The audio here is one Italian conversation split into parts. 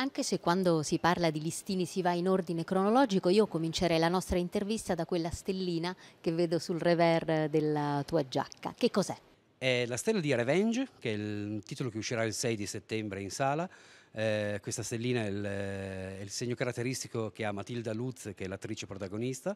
Anche se quando si parla di listini si va in ordine cronologico, io comincerei la nostra intervista da quella stellina che vedo sul revers della tua giacca. Che cos'è? È la stella di Revenge, che è il titolo che uscirà il 6 di settembre in sala. Eh, questa stellina è il, eh, è il segno caratteristico che ha Matilda Lutz, che è l'attrice protagonista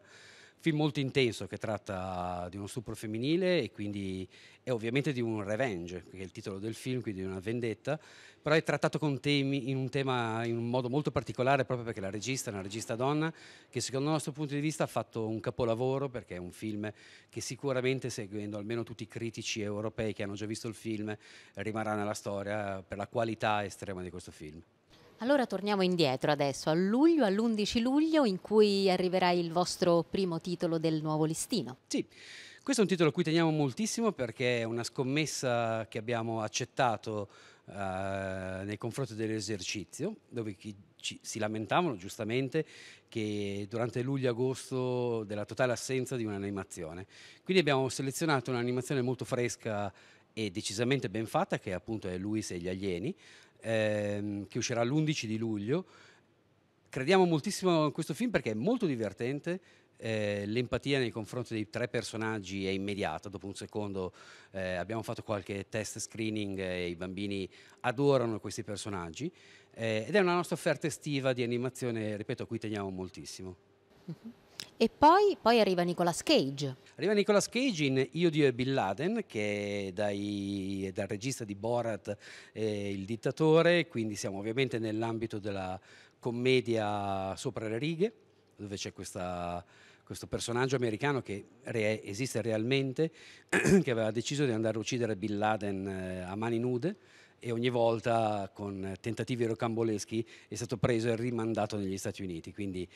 film molto intenso che tratta di uno stupro femminile e quindi è ovviamente di un revenge, che è il titolo del film, quindi di una vendetta, però è trattato temi, in un tema in un modo molto particolare proprio perché la regista è una regista donna che secondo il nostro punto di vista ha fatto un capolavoro perché è un film che sicuramente seguendo almeno tutti i critici europei che hanno già visto il film rimarrà nella storia per la qualità estrema di questo film. Allora torniamo indietro adesso, a luglio, all'11 luglio in cui arriverà il vostro primo titolo del nuovo listino. Sì, questo è un titolo a cui teniamo moltissimo perché è una scommessa che abbiamo accettato eh, nei confronti dell'esercizio, dove ci, si lamentavano giustamente che durante luglio e agosto della totale assenza di un'animazione. Quindi abbiamo selezionato un'animazione molto fresca e decisamente ben fatta, che appunto è Luis e gli alieni, ehm, che uscirà l'11 di luglio. Crediamo moltissimo in questo film perché è molto divertente, eh, l'empatia nei confronti dei tre personaggi è immediata, dopo un secondo eh, abbiamo fatto qualche test screening e i bambini adorano questi personaggi eh, ed è una nostra offerta estiva di animazione, ripeto, a cui teniamo moltissimo. Mm-hmm. E poi, poi arriva Nicolas Cage. Arriva Nicolas Cage in Io, Dio e Bin Laden, che è dai, dal regista di Borat, eh, il dittatore, quindi siamo ovviamente nell'ambito della commedia sopra le righe, dove c'è questa questo personaggio americano che re esiste realmente, che aveva deciso di andare a uccidere Bin Laden eh, a mani nude e ogni volta con tentativi rocamboleschi è stato preso e rimandato negli Stati Uniti, quindi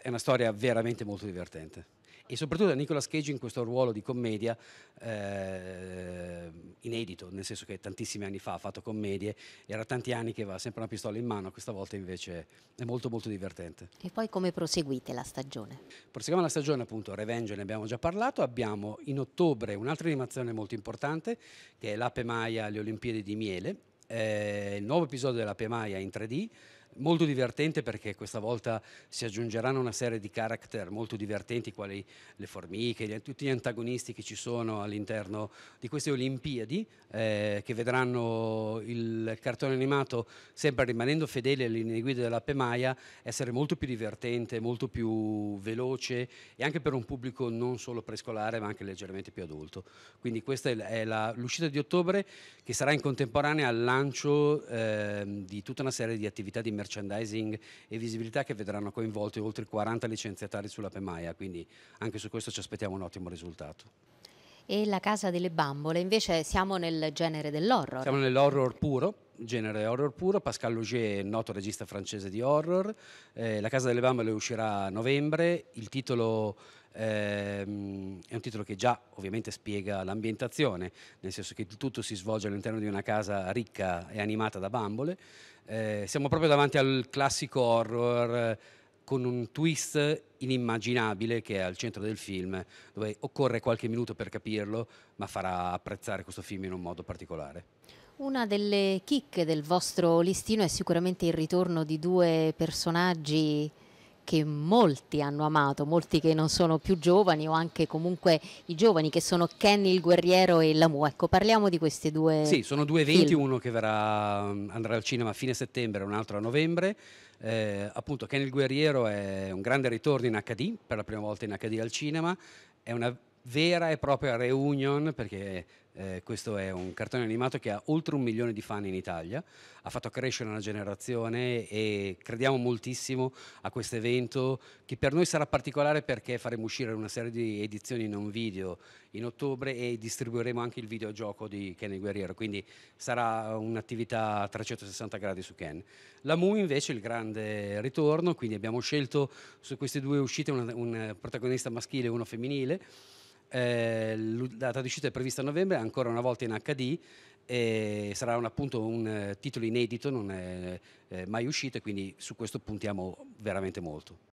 è una storia veramente molto divertente. E soprattutto Nicolas Cage in questo ruolo di commedia eh, inedito, nel senso che tantissimi anni fa ha fatto commedie, era tanti anni che aveva sempre una pistola in mano, questa volta invece è molto molto divertente. E poi come proseguite la stagione? Proseguiamo la stagione appunto, Revenge ne abbiamo già parlato, abbiamo in ottobre un'altra animazione molto importante che è l'Ape Maia alle Olimpiadi di Miele, eh, il nuovo episodio della Pemaia in 3D molto divertente perché questa volta si aggiungeranno una serie di character molto divertenti, quali le formiche, tutti gli antagonisti che ci sono all'interno di queste Olimpiadi, eh, che vedranno il cartone animato sempre rimanendo fedele alle linee guida della Pemaia, essere molto più divertente, molto più veloce e anche per un pubblico non solo prescolare ma anche leggermente più adulto. Quindi questa è l'uscita di ottobre che sarà in contemporanea al lancio eh, di tutta una serie di attività di merchandising e visibilità che vedranno coinvolti oltre 40 licenziatari sulla Pemaia, quindi anche su questo ci aspettiamo un ottimo risultato. E la Casa delle Bambole, invece siamo nel genere dell'horror. Siamo nell'horror puro, genere horror puro, Pascal è noto regista francese di horror, eh, La Casa delle Bambole uscirà a novembre, il titolo eh, è un titolo che già ovviamente spiega l'ambientazione, nel senso che tutto si svolge all'interno di una casa ricca e animata da bambole, eh, siamo proprio davanti al classico horror con un twist inimmaginabile che è al centro del film, dove occorre qualche minuto per capirlo, ma farà apprezzare questo film in un modo particolare. Una delle chicche del vostro listino è sicuramente il ritorno di due personaggi che molti hanno amato, molti che non sono più giovani o anche comunque i giovani che sono Kenny il guerriero e Lamu. Ecco, parliamo di questi due. Sì, sono due eventi, film. uno che verrà, mm, andrà al cinema a fine settembre, e un altro a novembre. Eh, appunto, Kenny il guerriero è un grande ritorno in HD, per la prima volta in HD al cinema, è una vera e propria reunion perché eh, questo è un cartone animato che ha oltre un milione di fan in Italia, ha fatto crescere una generazione e crediamo moltissimo a questo evento che per noi sarà particolare perché faremo uscire una serie di edizioni non video in ottobre e distribuiremo anche il videogioco di Ken il Guerriero, quindi sarà un'attività a 360 gradi su Ken. La Mu invece il grande ritorno, quindi abbiamo scelto su queste due uscite un protagonista maschile e uno femminile eh, la uscita è prevista a novembre, ancora una volta in HD. E sarà un, appunto un eh, titolo inedito, non è eh, mai uscito e quindi su questo puntiamo veramente molto.